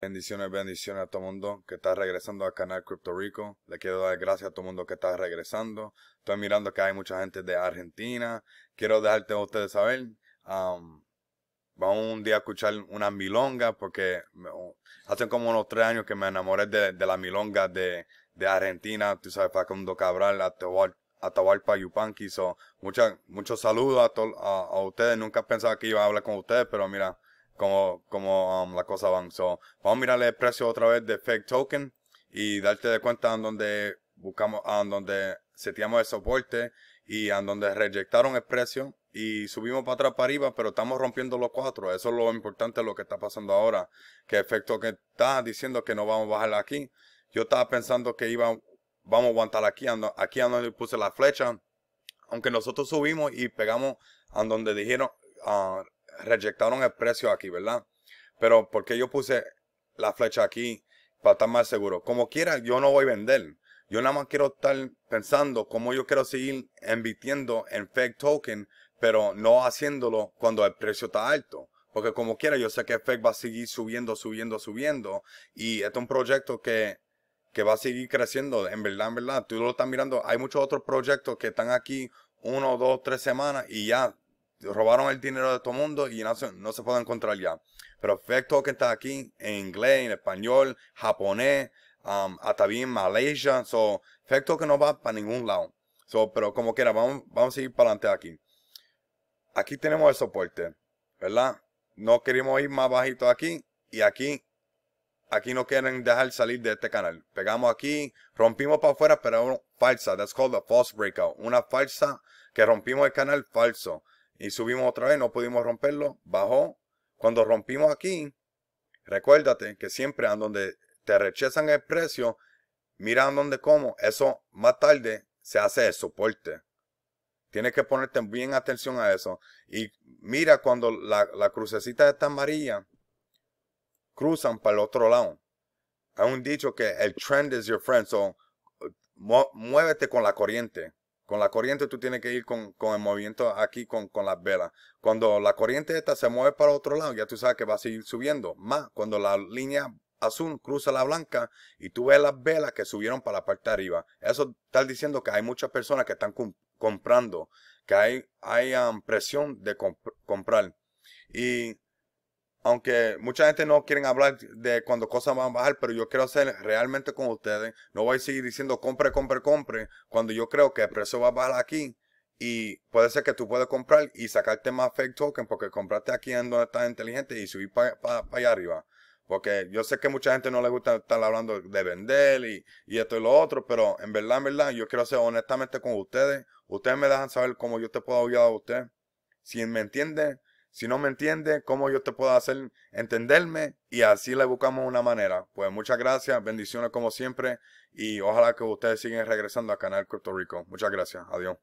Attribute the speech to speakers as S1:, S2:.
S1: Bendiciones, bendiciones a todo mundo que está regresando al canal Crypto Rico. Le quiero dar gracias a todo mundo que está regresando. Estoy mirando que hay mucha gente de Argentina. Quiero dejarte a ustedes saber. Um, vamos un día a escuchar una milonga porque oh, hace como unos tres años que me enamoré de, la milonga de, Argentina. Tú sabes, Facundo Cabral, Atahualpa Yupanqui. So, mucha, muchos saludos a, a ustedes. Nunca pensaba que iba a hablar con ustedes, pero mira como, um, la cosa avanzó. Vamos a mirar el precio otra vez de Fake Token y darte de cuenta en donde buscamos, en donde seteamos el soporte y en donde reyectaron el precio y subimos para atrás para arriba, pero estamos rompiendo los cuatro. Eso es lo importante, lo que está pasando ahora. Que efecto que está diciendo que no vamos a bajar aquí. Yo estaba pensando que iba, vamos a aguantar aquí, aquí a donde puse la flecha. Aunque nosotros subimos y pegamos a donde dijeron, ah, Rejectaron el precio aquí, ¿verdad? Pero porque yo puse la flecha aquí para estar más seguro. Como quiera, yo no voy a vender. Yo nada más quiero estar pensando cómo yo quiero seguir invirtiendo en fake token, pero no haciéndolo cuando el precio está alto. Porque como quiera, yo sé que FEC va a seguir subiendo, subiendo, subiendo. Y este es un proyecto que, que va a seguir creciendo, en verdad, en verdad. Tú lo estás mirando. Hay muchos otros proyectos que están aquí uno, dos, tres semanas y ya robaron el dinero de todo el mundo y no se, no se puede encontrar ya. Pero efecto que está aquí en inglés, en español, japonés, um, hasta bien Malaysia. So, efecto que no va para ningún lado. pero como quiera, vamos, vamos a ir para adelante aquí. Aquí tenemos el soporte, ¿verdad? No queremos ir más bajito aquí y aquí. Aquí no quieren dejar salir de este canal. Pegamos aquí, rompimos para afuera, pero falsa. That's called a false breakout. Una falsa que rompimos el canal falso y subimos otra vez, no pudimos romperlo, bajó. Cuando rompimos aquí, recuérdate que siempre a donde te rechazan el precio, mira a donde como, eso más tarde se hace el soporte. Tienes que ponerte bien atención a eso. Y mira cuando la, la crucecita está amarilla, cruzan para el otro lado. Hay dicho que el trend is your friend, so muévete con la corriente. Con la corriente tú tienes que ir con, el movimiento aquí con, las velas. Cuando la corriente esta se mueve para otro lado, ya tú sabes que va a seguir subiendo. Más cuando la línea azul cruza la blanca y tú ves las velas que subieron para la parte de arriba. Eso está diciendo que hay muchas personas que están comprando, que hay, hay ah, presión de comprar. Y aunque mucha gente no quieren hablar de cuando cosas van a bajar, pero yo quiero hacer realmente con ustedes. No voy a seguir diciendo compre, compre, compre, cuando yo creo que el precio va a bajar aquí. Y puede ser que tú puedas comprar y sacarte más fake token porque compraste aquí en donde estás inteligente y subir para allá arriba. Porque yo sé que mucha gente no le gusta estar hablando de vender y, esto y lo otro, pero en verdad, en verdad, yo quiero ser honestamente con ustedes. Ustedes me dejan saber cómo yo te puedo ayudar a usted. Si me entienden, si no me entiende, cómo yo te puedo hacer entenderme y así le buscamos una manera. Pues muchas gracias, bendiciones como siempre y ojalá que ustedes sigan regresando al canal Puerto Rico. Muchas gracias, adiós.